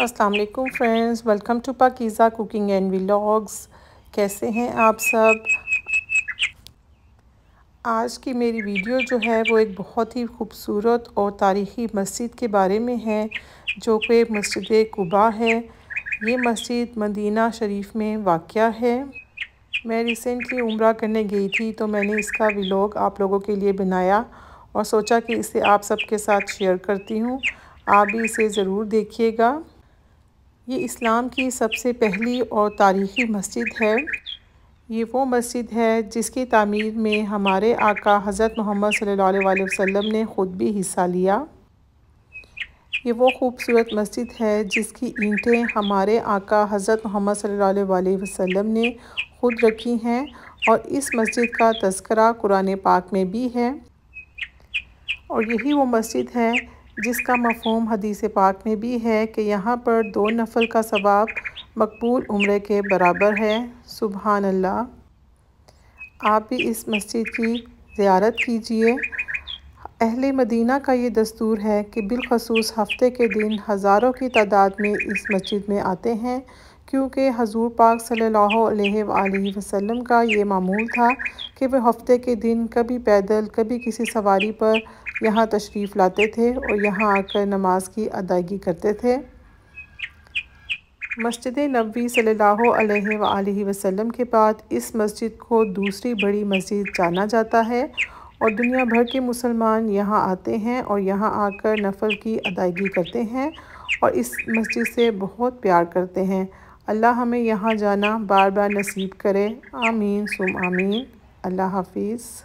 अस्सलाम वालेकुम friends welcome to Pakeeza cooking and vlogs कैसे हैं आप सब आज की मेरी वीडियो जो है वो एक बहुत ही खूबसूरत और तारीख़ी मस्जिद के बारे में है जो कि मस्जिद कुबा है ये मस्जिद मदीना शरीफ में वाक़ है मैं रिसेंटली उम्र करने गई थी तो मैंने इसका व्लॉग आप लोगों के लिए बनाया और सोचा कि इसे आप सबके साथ शेयर करती हूँ आप भी इसे ज़रूर देखिएगा ये इस्लाम की सबसे पहली और तारीख़ी मस्जिद है ये वो मस्जिद है जिसकी तामीर में हमारे आका हज़रत मोहम्मद सल्ला वसम ने ख़ुद भी हिस्सा लिया ये वो खूबसूरत मस्जिद है जिसकी ईंटें हमारे आका हज़रत मोहम्मद सल्ला वसम ने ख़ुद रखी हैं और इस मस्जिद का तस्करा कुरान पाक में भी है और यही वो मस्जिद है जिसका मफहम हदीस पाक में भी है कि यहाँ पर दो नफल का सवाब मकबूल उम्र के बराबर है सुबहान अल्लाह आप भी इस मस्जिद की ज़्यारत कीजिए अहल मदीना का ये दस्तूर है कि बिलखसूस हफ्ते के दिन हज़ारों की तादाद में इस मस्जिद में आते हैं क्योंकि हजूर पाक सल्ला अलैहि का ये मामूल था कि वे हफ्ते के दिन कभी पैदल कभी किसी सवारी पर यहाँ तशरीफ़ लाते थे और यहाँ आकर नमाज की अदायगी करते थे मस्जिद नबी सल्ला वसम के बाद इस मस्जिद को दूसरी बड़ी मस्जिद जाना जाता है और दुनिया भर के मुसलमान यहाँ आते हैं और यहाँ आकर नफल की अदायगी करते हैं और इस मस्जिद से बहुत प्यार करते हैं अल्लाह हमें यहाँ जाना बार बार नसीब करे आमीन सुम आमीन الله حافظ